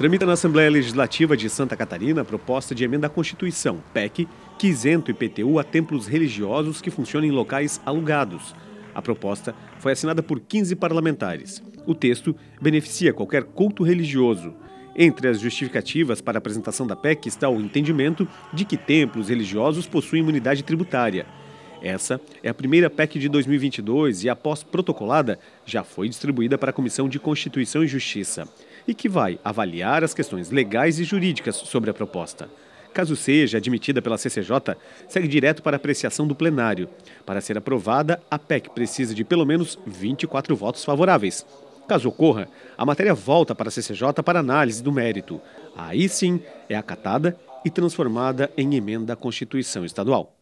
Tramita na Assembleia Legislativa de Santa Catarina a proposta de emenda à Constituição, PEC, que isenta o IPTU a templos religiosos que funcionam em locais alugados. A proposta foi assinada por 15 parlamentares. O texto beneficia qualquer culto religioso. Entre as justificativas para a apresentação da PEC está o entendimento de que templos religiosos possuem imunidade tributária essa é a primeira PEC de 2022 e, após protocolada, já foi distribuída para a Comissão de Constituição e Justiça, e que vai avaliar as questões legais e jurídicas sobre a proposta. Caso seja admitida pela CCJ, segue direto para apreciação do plenário. Para ser aprovada, a PEC precisa de pelo menos 24 votos favoráveis. Caso ocorra, a matéria volta para a CCJ para análise do mérito. Aí sim é acatada e transformada em emenda à Constituição Estadual.